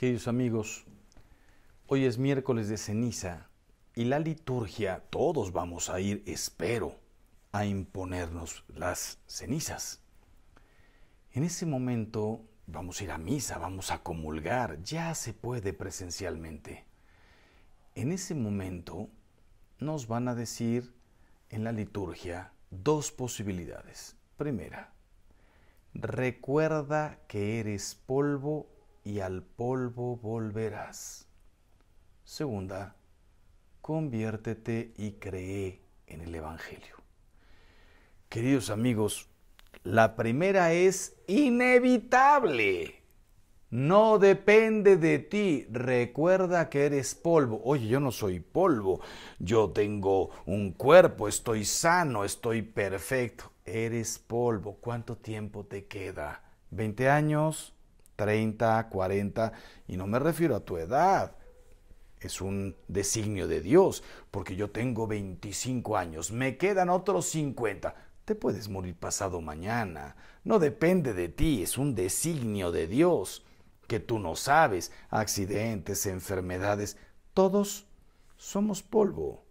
Queridos amigos, hoy es miércoles de ceniza y la liturgia, todos vamos a ir, espero, a imponernos las cenizas. En ese momento vamos a ir a misa, vamos a comulgar, ya se puede presencialmente. En ese momento nos van a decir en la liturgia dos posibilidades. Primera, recuerda que eres polvo y al polvo volverás. Segunda, conviértete y cree en el Evangelio. Queridos amigos, la primera es inevitable. No depende de ti. Recuerda que eres polvo. Oye, yo no soy polvo. Yo tengo un cuerpo, estoy sano, estoy perfecto. Eres polvo. ¿Cuánto tiempo te queda? ¿20 años? 30, 40, y no me refiero a tu edad. Es un designio de Dios, porque yo tengo 25 años, me quedan otros 50. Te puedes morir pasado mañana. No depende de ti, es un designio de Dios que tú no sabes. Accidentes, enfermedades, todos somos polvo.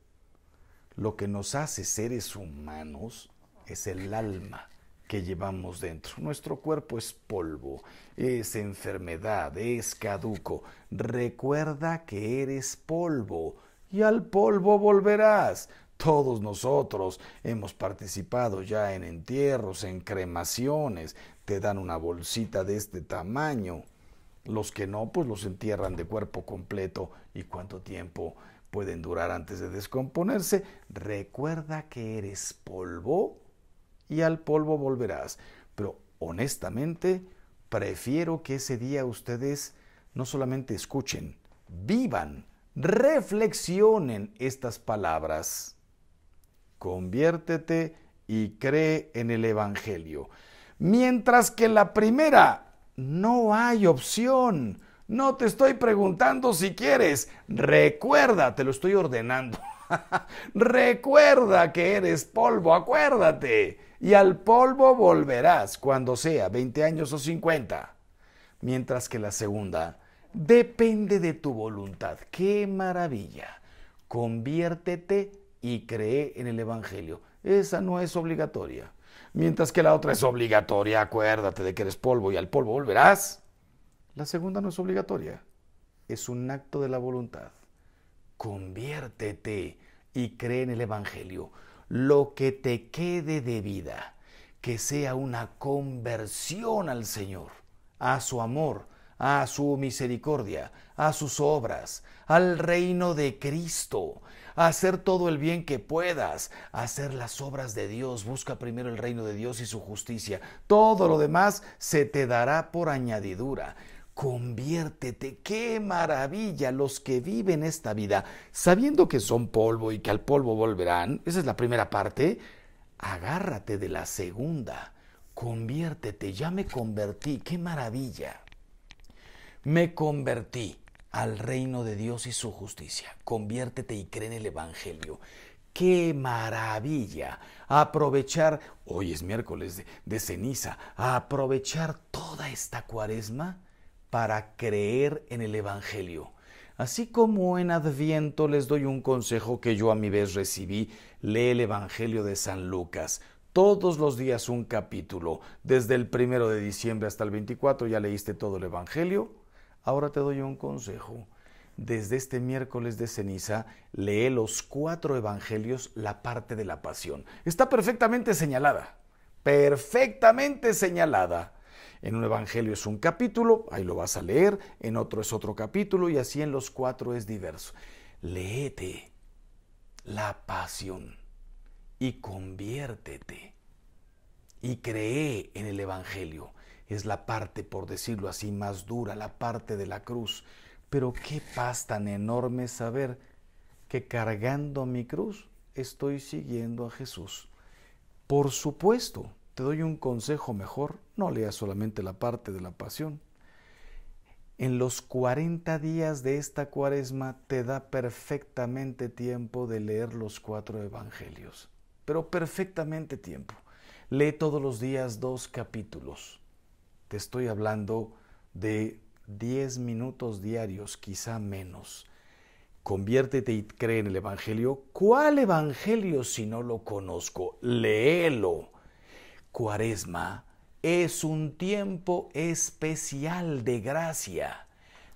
Lo que nos hace seres humanos es el alma que llevamos dentro. Nuestro cuerpo es polvo, es enfermedad, es caduco. Recuerda que eres polvo y al polvo volverás. Todos nosotros hemos participado ya en entierros, en cremaciones. Te dan una bolsita de este tamaño. Los que no, pues los entierran de cuerpo completo. ¿Y cuánto tiempo pueden durar antes de descomponerse? Recuerda que eres polvo y al polvo volverás. Pero honestamente, prefiero que ese día ustedes no solamente escuchen, vivan, reflexionen estas palabras. Conviértete y cree en el Evangelio. Mientras que la primera, no hay opción. No te estoy preguntando si quieres. Recuerda, te lo estoy ordenando. Recuerda que eres polvo, acuérdate y al polvo volverás cuando sea 20 años o 50. Mientras que la segunda depende de tu voluntad. ¡Qué maravilla! Conviértete y cree en el Evangelio. Esa no es obligatoria. Mientras que la otra es obligatoria, acuérdate de que eres polvo y al polvo volverás. La segunda no es obligatoria, es un acto de la voluntad. Conviértete y cree en el Evangelio lo que te quede de vida, que sea una conversión al Señor, a su amor, a su misericordia, a sus obras, al reino de Cristo, a hacer todo el bien que puedas, a hacer las obras de Dios, busca primero el reino de Dios y su justicia. Todo lo demás se te dará por añadidura conviértete. Qué maravilla los que viven esta vida, sabiendo que son polvo y que al polvo volverán. Esa es la primera parte. Agárrate de la segunda. Conviértete. Ya me convertí. Qué maravilla. Me convertí al reino de Dios y su justicia. Conviértete y cree en el Evangelio. ¡Qué maravilla! Aprovechar, hoy es miércoles de, de ceniza, aprovechar toda esta cuaresma para creer en el Evangelio. Así como en Adviento les doy un consejo que yo a mi vez recibí, lee el Evangelio de San Lucas. Todos los días un capítulo, desde el primero de diciembre hasta el 24 ya leíste todo el Evangelio. Ahora te doy un consejo. Desde este miércoles de ceniza, lee los cuatro evangelios, la parte de la pasión. Está perfectamente señalada. Perfectamente señalada en un evangelio es un capítulo, ahí lo vas a leer, en otro es otro capítulo y así en los cuatro es diverso. Léete la pasión y conviértete y cree en el evangelio. Es la parte, por decirlo así, más dura, la parte de la cruz. Pero qué paz tan enorme saber que cargando mi cruz estoy siguiendo a Jesús. Por supuesto, te doy un consejo mejor, no leas solamente la parte de la pasión. En los 40 días de esta cuaresma te da perfectamente tiempo de leer los cuatro evangelios, pero perfectamente tiempo. Lee todos los días dos capítulos. Te estoy hablando de 10 minutos diarios, quizá menos. Conviértete y cree en el Evangelio. ¿Cuál Evangelio si no lo conozco? Léelo Cuaresma es un tiempo especial de gracia.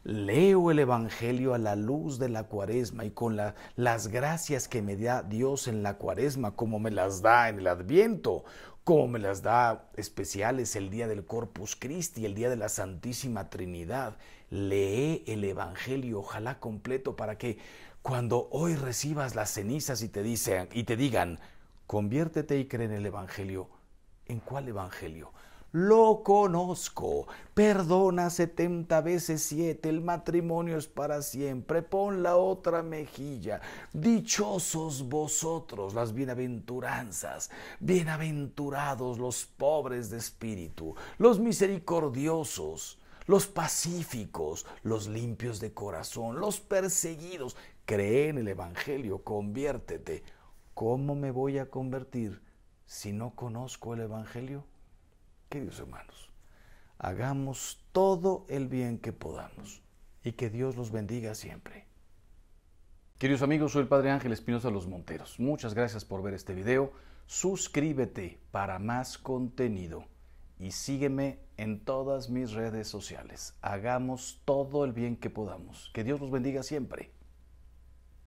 Leo el Evangelio a la luz de la cuaresma y con las gracias que me da Dios en la cuaresma, como me las da en el adviento, como me las da especiales el día del Corpus Christi, el día de la Santísima Trinidad. Lee el Evangelio, ojalá completo, para que cuando hoy recibas las cenizas y te, dicen, y te digan, conviértete y cree en el Evangelio, ¿En cuál evangelio? Lo conozco. Perdona 70 veces 7. El matrimonio es para siempre. Pon la otra mejilla. Dichosos vosotros, las bienaventuranzas. Bienaventurados los pobres de espíritu, los misericordiosos, los pacíficos, los limpios de corazón, los perseguidos. Cree en el Evangelio, conviértete. ¿Cómo me voy a convertir? si no conozco el Evangelio? Queridos hermanos, hagamos todo el bien que podamos y que Dios los bendiga siempre. Queridos amigos, soy el Padre Ángel Espinosa Los Monteros. Muchas gracias por ver este video. Suscríbete para más contenido y sígueme en todas mis redes sociales. Hagamos todo el bien que podamos. Que Dios los bendiga siempre.